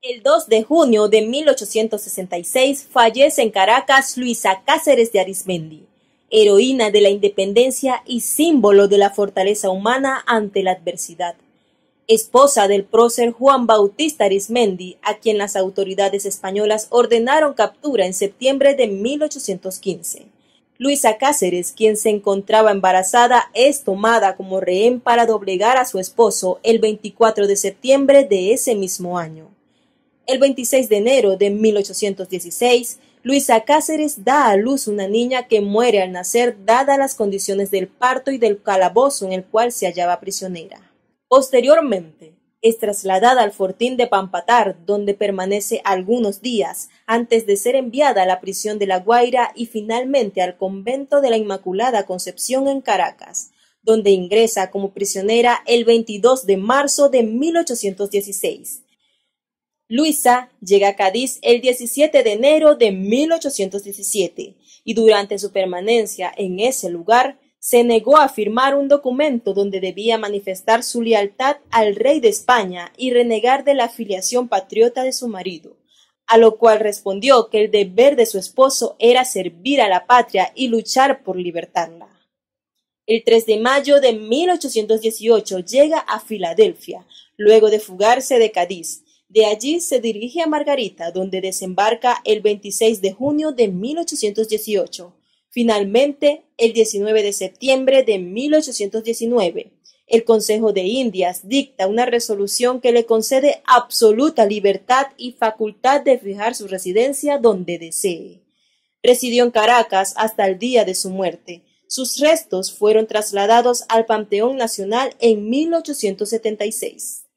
El 2 de junio de 1866 fallece en Caracas Luisa Cáceres de Arismendi, heroína de la independencia y símbolo de la fortaleza humana ante la adversidad. Esposa del prócer Juan Bautista Arismendi, a quien las autoridades españolas ordenaron captura en septiembre de 1815. Luisa Cáceres, quien se encontraba embarazada, es tomada como rehén para doblegar a su esposo el 24 de septiembre de ese mismo año. El 26 de enero de 1816, Luisa Cáceres da a luz una niña que muere al nacer dadas las condiciones del parto y del calabozo en el cual se hallaba prisionera. Posteriormente, es trasladada al fortín de Pampatar, donde permanece algunos días, antes de ser enviada a la prisión de La Guaira y finalmente al convento de la Inmaculada Concepción en Caracas, donde ingresa como prisionera el 22 de marzo de 1816. Luisa llega a Cádiz el 17 de enero de 1817 y durante su permanencia en ese lugar se negó a firmar un documento donde debía manifestar su lealtad al rey de España y renegar de la afiliación patriota de su marido, a lo cual respondió que el deber de su esposo era servir a la patria y luchar por libertarla. El 3 de mayo de 1818 llega a Filadelfia, luego de fugarse de Cádiz. De allí se dirige a Margarita, donde desembarca el 26 de junio de 1818 Finalmente, el 19 de septiembre de 1819, el Consejo de Indias dicta una resolución que le concede absoluta libertad y facultad de fijar su residencia donde desee. Residió en Caracas hasta el día de su muerte. Sus restos fueron trasladados al Panteón Nacional en 1876.